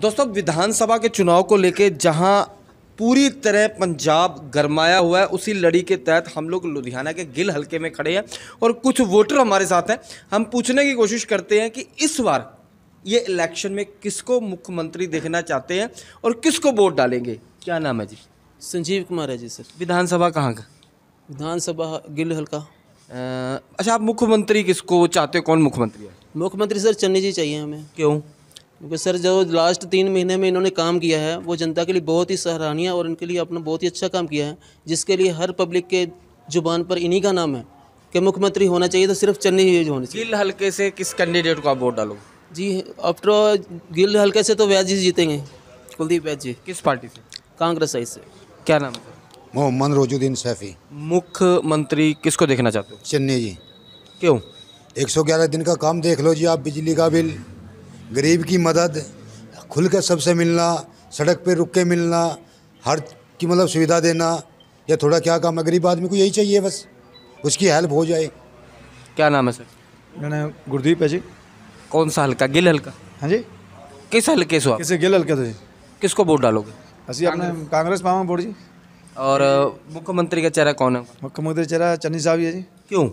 दोस्तों विधानसभा के चुनाव को लेके जहां पूरी तरह पंजाब गरमाया हुआ है उसी लड़ी के तहत हम लोग लुधियाना के गिल हलके में खड़े हैं और कुछ वोटर हमारे साथ हैं हम पूछने की कोशिश करते हैं कि इस बार ये इलेक्शन में किसको मुख्यमंत्री देखना चाहते हैं और किसको वोट डालेंगे क्या नाम है जी संजीव कुमार है जी सर विधानसभा कहाँ का विधानसभा गिल हल्का अच्छा आप मुख्यमंत्री किसको चाहते हो कौन मुख्यमंत्री है मुख्यमंत्री सर चन्नी जी चाहिए हमें क्यों क्योंकि सर जो लास्ट तीन महीने में इन्होंने काम किया है वो जनता के लिए बहुत ही सराहनीय और इनके लिए अपना बहुत ही अच्छा काम किया है जिसके लिए हर पब्लिक के जुबान पर इन्हीं का नाम है कि मुख्यमंत्री होना चाहिए तो सिर्फ चन्नी होनी चाहिए गिल हल्के से किस कैंडिडेट को आप वोट डालो जी आफ्टर गिल हल्के से तो वैद जी जीतेंगे कुलदीप वैद जी किस पार्टी से कांग्रेस आई से क्या नाम है मोहम्मद रोजुद्दीन सैफी मुख्यमंत्री किसको देखना चाहते हो चन्नी जी क्यों 111 दिन का काम देख लो जी आप बिजली का बिल गरीब की मदद खुल कर सबसे मिलना सड़क पे रुक के मिलना हर की मतलब सुविधा देना या थोड़ा क्या काम है गरीब आदमी को यही चाहिए बस उसकी हेल्प हो जाए क्या नाम है सर मैं नाम गुरदीप है जी कौन सा हल्का गिल हल्का हाँ जी किस हल्के से किसे गिल हल्के से किसको वोट डालोगे असली अपने कांग्रेस पावा वोट जी और मुख्यमंत्री का चेहरा कौन है मुख्यमंत्री चेहरा चन्नी साहब है जी क्यों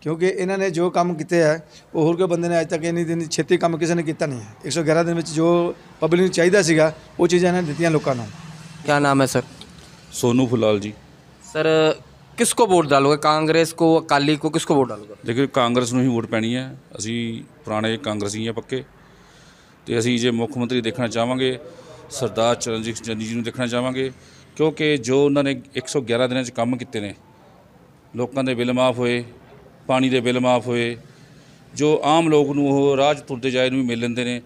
ਕਿਉਂਕਿ ਇਹਨਾਂ ਨੇ ਜੋ ਕੰਮ ਕੀਤੇ ਹੈ ਉਹ ਹੋਰ ਕੋਈ ਬੰਦੇ ਨੇ ਅੱਜ ਤੱਕ ਇੰਨੀ ਦਿਨ ਛੇਤੀ ਕੰਮ ਕਿਸੇ ਨੇ ਕੀਤਾ ਨਹੀਂ ਹੈ 111 ਦਿਨ ਵਿੱਚ ਜੋ ਪਬਲਿਕ ਨੂੰ ਚਾਹੀਦਾ ਸੀਗਾ ਉਹ ਚੀਜ਼ਾਂ ਇਹਨਾਂ ਨੇ ਦਿੱਤੀਆਂ ਲੋਕਾਂ ਨੂੰ ਕੀ ਨਾਮ ਹੈ ਸਰ ਸੋਨੂ ਫੁਲਾਲ ਜੀ ਸਰ ਕਿਸ ਕੋ ਵੋਟ ਡਾਲੋਗੇ ਕਾਂਗਰਸ ਕੋ ਅਕਾਲੀ ਕੋ ਕਿਸ ਕੋ ਵੋਟ ਡਾਲੋਗੇ ਦੇਖੋ ਕਾਂਗਰਸ ਨੂੰ ਹੀ ਵੋਟ ਪੈਣੀ ਹੈ ਅਸੀਂ ਪੁਰਾਣੇ ਕਾਂਗਰਸੀ ਹਾਂ ਪੱਕੇ ਤੇ ਅਸੀਂ ਜੇ ਮੁੱਖ ਮੰਤਰੀ ਦੇਖਣਾ ਚਾਹਾਂਗੇ ਸਰਦਾਰ ਚਰਨਜੀਤ ਸਿੰਘ ਜੀ ਨੂੰ ਦੇਖਣਾ ਚਾਹਾਂਗੇ ਕਿਉਂਕਿ ਜੋ ਉਹਨਾਂ ਨੇ 111 ਦਿਨਾਂ 'ਚ ਕੰਮ ਕੀਤੇ ਨੇ ਲੋਕਾਂ ਦੇ ਬਿੱਲ ਮਾਫ ਹੋਏ ਪਾਣੀ ਦੇ ਬਿੱਲ ਮਾਫ ਹੋਏ ਜੋ ਆਮ ਲੋਕ ਨੂੰ ਉਹ ਰਾਜ ਤੁਰਦੇ ਜਾਏ ਨੂੰ ਵੀ ਮਿਲ ਲੈਂਦੇ ਨੇ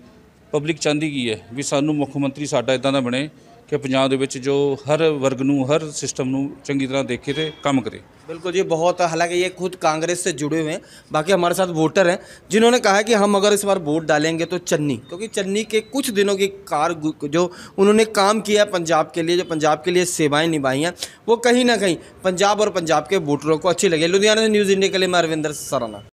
ਪਬਲਿਕ ਚਾਹੁੰਦੀ ਕੀ ਹੈ ਵੀ ਸਾਨੂੰ ਮੁੱਖ ਮੰਤਰੀ ਸਾਡਾ ਇਦਾਂ ਦਾ ਬਣੇ कि पंजाब जो हर वर्ग ਹਰ हर सिस्टम ਹਰ ਸਿਸਟਮ देखे ਚੰਗੀ ਤਰ੍ਹਾਂ ਦੇਖੇ बिल्कुल जी बहुत हालांकि ये खुद कांग्रेस से जुड़े हुए हैं बाकी हमारे साथ वोटर हैं जिन्होंने कहा कि हम अगर इस बार वोट डालेंगे तो चन्नी क्योंकि चन्नी के कुछ दिनों की कार जो उन्होंने काम किया पंजाब के लिए जो पंजाब के लिए सेवाएं निभाई हैं वो कहीं ना कहीं पंजाब और पंजाब के वोटरों को अच्छी लगे लुधियाना से न्यूज़ इंडिया के लिए मैं अरविंदर सराना